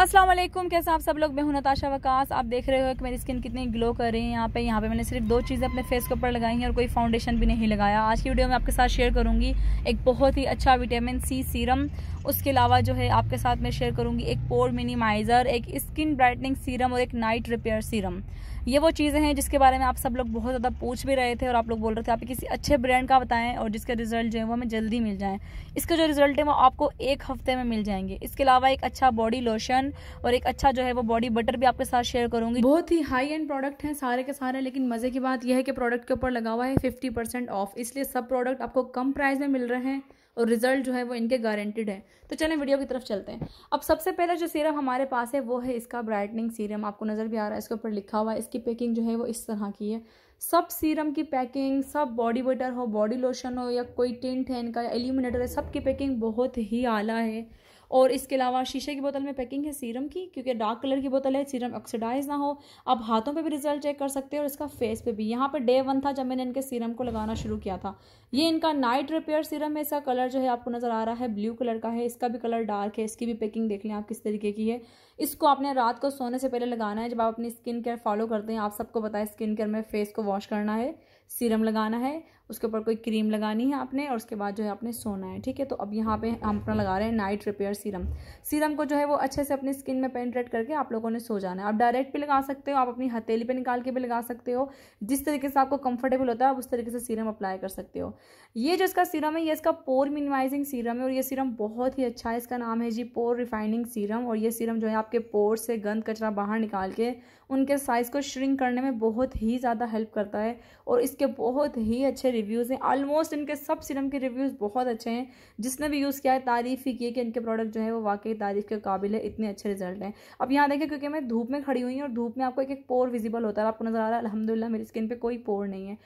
अस्सलाम वालेकुम कैसे आप सब लोग मैं हूं नताशा वकास आप देख रहे हो कि मेरी स्किन कितनी ग्लो कर रही है यहाँ पे यहाँ पे मैंने सिर्फ दो चीज़ें अपने फेस के ऊपर लगाई हैं और कोई फाउंडेशन भी नहीं लगाया आज की वीडियो में आपके साथ शेयर करूंगी एक बहुत ही अच्छा विटामिन सी सीरम उसके अलावा जो है आपके साथ मैं शेयर करूँगी एक पोर मिनिमाइजर एक स्किन ब्राइटनिंग सीरम और एक नाइट रिपेयर सीरम ये वो चीज़ें हैं जिसके बारे में आप सब लोग बहुत ज़्यादा पूछ भी रहे थे और आप लोग बोल रहे थे आप किसी अच्छे ब्रांड का बताएं और जिसके रिजल्ट जो है वो हमें जल्दी मिल जाएँ इसके जो रिजल्ट है वो आपको एक हफ्ते में मिल जाएंगे इसके अलावा एक अच्छा बॉडी लोशन और एक अच्छा जो है वो बॉडी बटर भी आपके साथ शेयर करूंगी बहुत ही हाई एंड प्रोडक्ट हैं सारे के सारे लेकिन मज़े की बात यह है कि प्रोडक्ट के ऊपर लगा हुआ है फिफ्टी ऑफ इसलिए सब प्रोडक्ट आपको कम प्राइस में मिल रहे हैं और रिजल्ट जो है वो इनके गारंटेड है तो चलें वीडियो की तरफ चलते हैं अब सबसे पहले जो सीरम हमारे पास है वो है इसका ब्राइटनिंग सीरम आपको नज़र भी आ रहा है इसके ऊपर लिखा हुआ है इसकी पैकिंग जो है वो इस तरह की है सब सीरम की पैकिंग सब बॉडी बटर हो बॉडी लोशन हो या कोई टेंट है इनका एल्यूमिनेटर है सब की पैकिंग बहुत ही आला है और इसके अलावा शीशे की बोतल में पैकिंग है सीरम की क्योंकि डार्क कलर की बोतल है सीरम ऑक्सीडाइज ना हो आप हाथों पे भी रिजल्ट चेक कर सकते हैं और इसका फेस पे भी यहाँ पर डे वन था जब मैंने इनके सीरम को लगाना शुरू किया था ये इनका नाइट रिपेयर सीरम है इसका कलर जो है आपको नज़र आ रहा है ब्लू कलर का है इसका भी कलर डार्क है इसकी भी पैकिंग देख लें आप किस तरीके की है इसको आपने रात को सोने से पहले लगाना है जब आप अपनी स्किन केयर फॉलो करते हैं आप सबको बताए स्किन केयर में फेस को वॉश करना है सीरम लगाना है उसके ऊपर कोई क्रीम लगानी है आपने और उसके बाद जो है आपने सोना है ठीक है तो अब यहाँ पे हम अपना लगा रहे हैं नाइट रिपेयर सीरम सीरम को जो है वो अच्छे से अपनी स्किन में पेंट्रेट करके आप लोगों ने सो जाना है आप डायरेक्ट भी लगा सकते हो आप अपनी हथेली पे निकाल के भी लगा सकते हो जिस तरीके से आपको कंफर्टेबल होता है आप उस तरीके से सीरम अप्लाई कर सकते हो ये जो इसका सीरम है ये इसका पोर मिनिमाइजिंग सीरम है और ये सीरम बहुत ही अच्छा है इसका नाम है जी पोर रिफाइनिंग सीरम और ये सीरम जो है आपके पोर से गंद कचरा बाहर निकाल के उनके साइज़ को श्रिंक करने में बहुत ही ज़्यादा हेल्प करता है और इस इसके बहुत ही अच्छे रिव्यूज़ हैं ऑलमोस्ट इनके सब सिरम के रिव्यूज़ बहुत अच्छे हैं जिसने भी यूज़ किया है तारीफ़ ही की है कि इनके प्रोडक्ट जो है वो वाकई तारीफ़ के काबिल है इतने अच्छे रिजल्ट हैं अब यहाँ देखें क्योंकि मैं धूप में खड़ी हुई हूँ और धूप में आपको एक एक पोर विजिबल होता है आपको नज़र आ रहा है अलहमदिल्ला मेरी स्किन पर कोई पोर नहीं है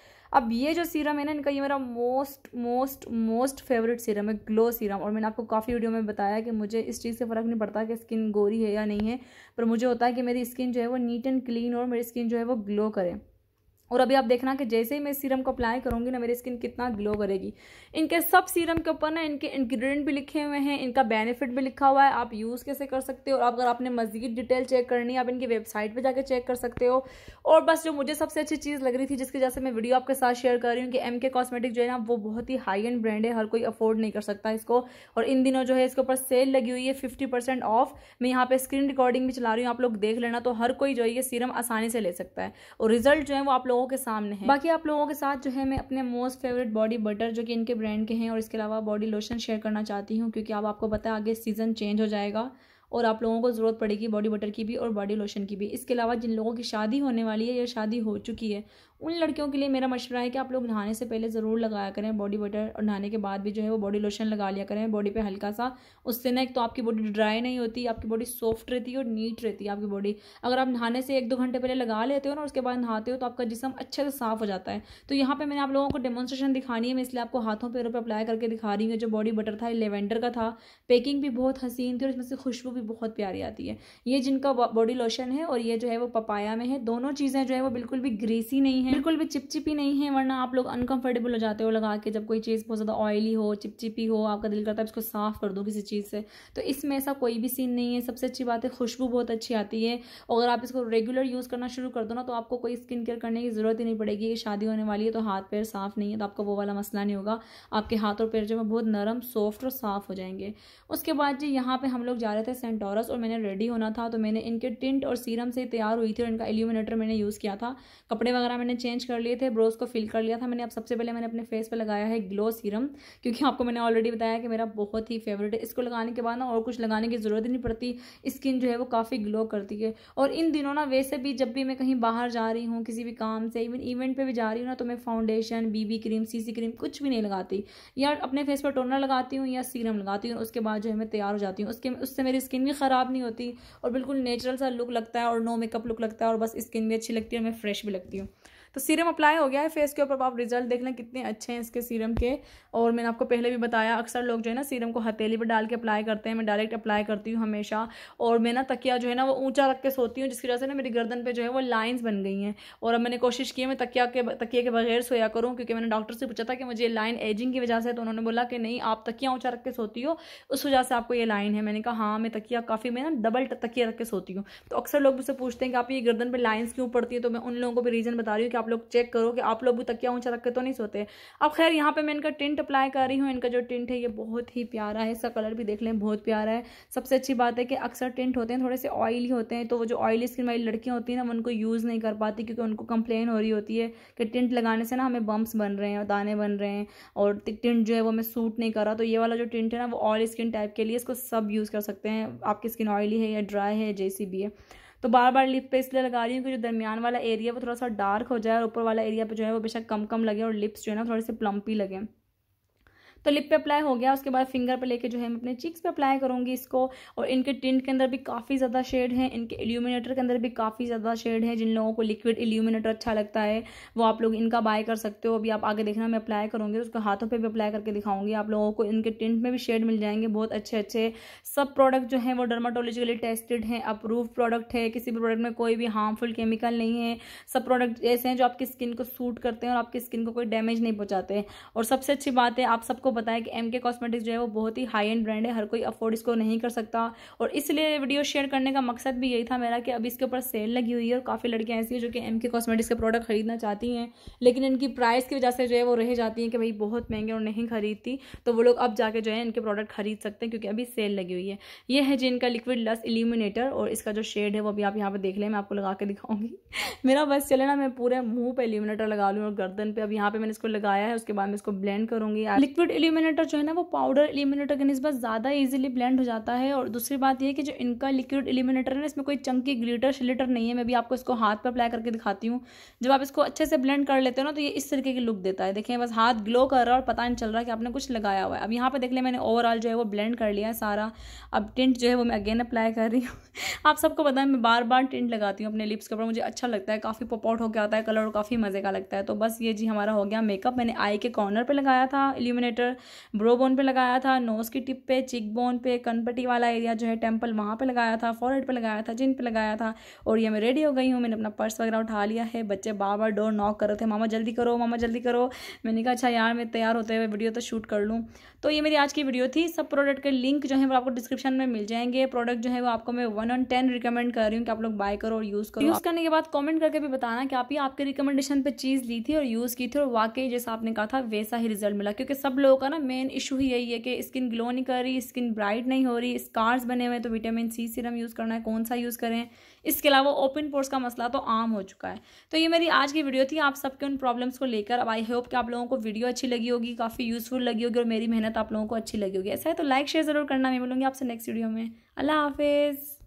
अब ये जो सीरम है ना इनका ये मेरा most most most favourite serum है ग्लो सीरम और मैंने आपको काफ़ी वीडियो में बताया कि मुझे इस चीज़ से फ़र्क नहीं पड़ता कि स्किन गोरी है या नहीं है पर मुझे होता है कि मेरी स्किन जो है वो नीट एंड क्लीन और मेरी स्किन जो है वो ग्लो करें और अभी आप देखना कि जैसे ही मैं सीरम को अप्लाई करूँगी ना मेरी स्किन कितना ग्लो करेगी इनके सब सीरम के ऊपर ना इनके इंग्रेडिएंट भी लिखे हुए हैं इनका बेनिफिट भी लिखा हुआ है आप यूज़ कैसे कर सकते हो और अगर आपने मज़ीद डिटेल चेक करनी है आप इनकी वेबसाइट पर जाकर चेक कर सकते हो और बस जो मुझे सबसे अच्छी चीज़ लग रही थी जिसकी वजह से मैं वीडियो आपके साथ शेयर कर रही हूँ कि एम के कॉस्मेटिक जो है ना वो बहुत ही हाई एंड ब्रांड है हर कोई अफोर्ड नहीं कर सकता इसको और इन दिनों जो है इसके ऊपर सेल लगी हुई है फिफ्टी परसेंट ऑफ मैं यहाँ पर स्क्रीन रिकॉर्डिंग भी चला रही हूँ आप लोग देख लेना तो हर कोई जो है ये सीरम आसानी से ले सकता है और रिजल्ट जो है वो आप लोग लोगों के सामने है बाकी आप लोगों के साथ जो है मैं अपने मोस्ट फेवरेट बॉडी बटर जो कि इनके ब्रांड के हैं और इसके अलावा बॉडी लोशन शेयर करना चाहती हूँ क्योंकि अब आपको पता है आगे सीज़न चेंज हो जाएगा और आप लोगों को ज़रूरत पड़ेगी बॉडी बटर की भी और बॉडी लोशन की भी इसके अलावा जिन लोगों की शादी होने वाली है या शादी हो चुकी है उन लड़कियों के लिए मेरा मशवरा है कि आप लोग नहाने से पहले ज़रूर लगाया करें बॉडी वाटर और नहाने के बाद भी जो है वो बॉडी लोशन लगा लिया करें बॉडी पे हल्का सा उससे ना एक तो आपकी बॉडी ड्राई नहीं होती आपकी बॉडी सॉफ्ट रहती है और नीट रहती है आपकी बॉडी अगर आप नहाने से एक दो घंटे पहले लगा लेते हो ना उसके बाद नहाते हो तो आपका जिसम अच्छे से साफ हो जाता है तो यहाँ पर मैंने आप लोगों को डेमोन्स्ट्रेशन दिखानी है मैं इसलिए आपको हाथों पैरों पर अप्लाई करके दिखा रही हूँ जो बॉडी बटर था लेवेंडर का था पैकिंग भी बहुत हसीन थी और इसमें से खुशबू भी बहुत प्यारी आती है ये जिनका बॉडी लोशन है और ये जो है वो पपाया में है दोनों चीज़ें जो है वो बिल्कुल भी ग्रीसी नहीं है हैं बिल्कुल भी चिपचिपी नहीं है वरना आप लोग अनकंफर्टेबल हो जाते हो लगा के जब कोई चीज़ बहुत ज़्यादा ऑयली हो चिपचिपी हो आपका दिल करता है इसको साफ़ कर दो किसी चीज़ से तो इसमें ऐसा कोई भी सीन नहीं है सबसे अच्छी बात है खुशबू बहुत अच्छी आती है अगर आप इसको रेगुलर यूज़ करना शुरू कर दो ना तो आपको कोई स्किन केयर करने की ज़रूरत ही नहीं पड़ेगी शादी होने वाली है तो हाथ पैर साफ़ नहीं है तो आपका वो वाला मसला नहीं होगा आपके हाथ और पैर जो है बहुत नरम सॉफ्ट और साफ़ हो जाएंगे उसके बाद जी यहाँ पे हम लोग जा रहे थे सेंटोरस और मैंने रेडी होना था तो मैंने इनके टिंट और सीरम से तैयार हुई थी और इनका एल्यूमिनेटर मैंने यूज़ किया था कपड़े वगैरह मैंने चेंज कर लिए थे ब्रोज को फिल कर लिया था मैंने अब सबसे पहले मैंने अपने फेस पे लगाया है ग्लो सीरम क्योंकि आपको मैंने ऑलरेडी बताया कि मेरा बहुत ही फेवरेट है इसको लगाने के बाद ना और कुछ लगाने की ज़रूरत ही नहीं पड़ती स्किन जो है वो काफ़ी ग्लो करती है और इन दिनों ना वैसे भी जब भी मैं कहीं बाहर जा रही हूँ किसी भी काम से इवन इवेंट पर भी जा रही हूँ ना तो मैं foundation BB cream C cream कुछ भी नहीं लगाती या अपने फेस पर टोनर लगाती हूँ या सीरम लगाती हूँ उसके बाद जो है मैं तैयार हो जाती हूँ उसके उससे मेरी स्किन भी ख़राब नहीं होती और बिल्कुल नेचुरल सा लुक लगता है और नो मेकअप लुक लगता है और बस स्किन भी अच्छी लगती है और मैं फ्रेश भी लगती हूँ तो सीरम अप्लाई हो गया है फेस के ऊपर आप रिजल्ट देख लें कितने अच्छे हैं इसके सीरम के और मैंने आपको पहले भी बताया अक्सर लोग जो है ना सीरम को हथेली पर डाल के अप्लाई करते हैं मैं डायरेक्ट अप्लाई करती हूँ हमेशा और मैं ना तकिया जो है ना वो ऊँचा रख के सोती हूँ जिसकी वजह से ना मेरी गर्दन पर जो है वो लाइन्स बन गई हैं और अब मैंने कोशिश की है मैं तकिया के तकिया के बगैर सोया करूँ क्योंकि मैंने डॉक्टर से पूछा था कि मुझे लाइन एजिंग की वजह से तो उन्होंने बोला कि नहीं आप तकिया ऊँचा रख के सोती हो उस वजह से आपको ये लाइन है मैंने कहा हाँ मैं तकिया काफ़ी मैं ना डबल तकिया रख के सोती हूँ तो अक्सर लोग मुझसे पूछते हैं कि आप ये गर्दन पर लाइन्स क्यों पड़ती है तो मैं उन लोगों को भी रीज़न बता रही हूँ कि आप लोग चेक करो कि आप लोग भी तकिया ऊँचा रख के तो नहीं सोते अब खैर यहाँ पर मैं इनका टिंट अप्लाई कर रही हूँ इनका जो टिंट है ये बहुत ही प्यारा है इसका कलर भी देख लें बहुत प्यारा है सबसे अच्छी बात है कि अक्सर टिंट होते हैं थोड़े से ऑयली होते हैं तो वो जो ऑयली स्किन वाली लड़कियाँ होती हैं ना उनको यूज़ नहीं कर पाती क्योंकि उनको कंप्लेन हो रही होती है कि टिंट लगाने से ना हमें बम्प्स बन रहे हैं और दाने बन रहे हैं और टिंट जो है वो हमें सूट नहीं कर रहा तो ये वाला जो टिंट है ना वो ऑयल स्किन टाइप के लिए इसको सब यूज़ कर सकते हैं आपकी स्किन ऑयली है या ड्राई है जैसी भी है तो बार बार लिप पे इसलिए लगा रही हूँ कि जो दरमियान वाला एरिया वो थोड़ा सा डार्क हो जाए और ऊपर वाला एरिया पे जो है वो बेशक कम कम लगे और लिप्स जो है ना थोड़े से प्लम्पी लगे तो लिप पे अप्लाई हो गया उसके बाद फिंगर पे लेके जो है मैं अपने चीक्स पे अप्लाई करूँगी इसको और इनके टिंट के अंदर भी काफ़ी ज़्यादा शेड है इनके एल्यूमिनेटर के अंदर भी काफ़ी ज़्यादा शेड है जिन लोगों को लिक्विड एल्यूमिनेटर अच्छा लगता है वो आप लोग इनका बाय कर सकते हो अभी आप आगे देखना मैं अप्लाई करूँगी उसके हाथों पर भी अप्लाई करके दिखाऊंगी आप लोगों को इनके टिंट में भी शेड मिल जाएंगे बहुत अच्छे अच्छे सब प्रोडक्ट जो है वो डर्माटोलॉजिकली टेस्टेड हैं अप्रूव प्रोडक्ट है किसी भी प्रोडक्ट में कोई भी हार्मफुल केमिकल नहीं है सब प्रोडक्ट ऐसे हैं जो आपकी स्किन को सूट करते हैं और आपकी स्किन को कोई डैमेज नहीं पहुँचाते और सबसे अच्छी बात है आप सबको पता है कि एम के कॉस्मेटिक्स जो है वो बहुत ही हाई एंड ब्रांड है हर कोई अफोर्ड इसको नहीं कर सकता और इसलिए वीडियो शेयर करने का मकसद भी यही था मेरा कि अब इसके ऊपर सेल लगी हुई है और काफ़ी लड़कियाँ ऐसी हैं जो कि एम के कॉस्मेटिक्स के प्रोडक्ट खरीदना चाहती हैं लेकिन इनकी प्राइस की वजह से जो है वो रह जाती हैं कि भाई बहुत महंगे और नहीं खरीदती तो वो लोग अब जाके जो है इनके प्रोडक्ट खरीद सकते हैं क्योंकि अभी सेल लगी हुई है ये है जी इनका लिक्विड लस इल्यूमिनेटर और इसका जो शेड है वो अभी आप यहाँ पर देख लें मैं आपको लगा के दिखाऊंगी मेरा बस चले ना मैं पूरे मुंह पे इल्यूमिनेटर लगा लूँ और गर्दन पे अब यहाँ पे मैंने इसको लगाया है उसके बाद मैं इसको ब्लेंड करूँगी लिक्विड इल्यूमिनेटर जो है ना वो पाउडर एलिमिनेटर के नस्बत ज़्यादा ईजिली ब्लेंड हो जाता है और दूसरी बात यह कि जो इनका लिक्विड एलिमिनेटर है ना इसमें कोई चंकी ग्लिटर शिलेटर नहीं है मैं भी आपको इसको हाथ पर अप्लाई करके दिखाती हूँ जब आप इसको अच्छे से ब्लेंड कर लेते हो ना तो ये इस तरीके की लुक देता है देखें बस हाथ ग्लो कर रहा है और पता नहीं चल रहा कि आपने कुछ लगाया हुआ है अब यहाँ पर देख लिया मैंने ओवरऑल जो है वो ब्लेंड कर लिया है सारा अब टिंट जो है वो मैं अगेन अप्लाई कर रही हूँ आप सबको पता है मैं बार बार टिंट लगाती हूँ अपने लिप्स के ऊपर मुझे अच्छा लगता है काफ़ी पॉपआउट होकर आता है कलर और काफ़ी मज़े का लगता है तो बस ये जी हमारा हो गया मेकअप मैंने आई के कॉर्नर पर लगाया था एलिमिनेटर सेंटर ब्रो बोन पे लगाया था नोज़ की टिप पे चिक बोन पे कनपटी वाला एरिया जो है टेम्पल वहाँ पे लगाया था फॉरहेड पे लगाया था जिन पे लगाया था और ये मैं रेडी हो गई हूँ मैंने अपना पर्स वगैरह उठा लिया है बच्चे बार बार डोर नॉक कर रहे थे मामा जल्दी करो मामा जल्दी करो मैंने कहा अच्छा यार मैं तैयार होते हुए वीडियो तो शूट कर लूँ तो ये मेरी आज की वीडियो थी सब प्रोडक्ट के लिंक जो है वो आपको डिस्क्रिप्शन में मिल जाएंगे प्रोडक्ट जो है वो आपको मैं वन ऑन टेन रिकमेंड कर रही हूँ कि आप लोग बाय करो और यूज़ करो यूज़ करने के बाद कमेंट करके भी बताना कि आप ही आपके रिकमेंडेशन पर चीज़ ली थी और यूज़ की थी और वाकई जैसा आपने कहा था वैसा ही रिजल्ट मिला क्योंकि सब लोग का ना मेन इशू ही यही है कि स्किन ग्लो नहीं कर रही स्किन ब्राइट नहीं हो रही स्कार्स बने हुए तो विटामिन सी सीरम यूज़ करना है कौन सा यूज़ करें इसके अलावा ओपन पोर्स का मसला तो आम हो चुका है तो ये मेरी आज की वीडियो थी आप सबके उन प्रॉब्लम्स को लेकर अब आई होप कि आप लोगों को वीडियो अच्छी लगी होगी काफ़ी यूज़फुल लगी होगी और मेरी मेहनत आप लोगों को अच्छी लगी होगी ऐसा है तो लाइक शेयर ज़रूर करना मैं मिलूँगी आपसे नेक्स्ट वीडियो में अल्लाह हाफिज़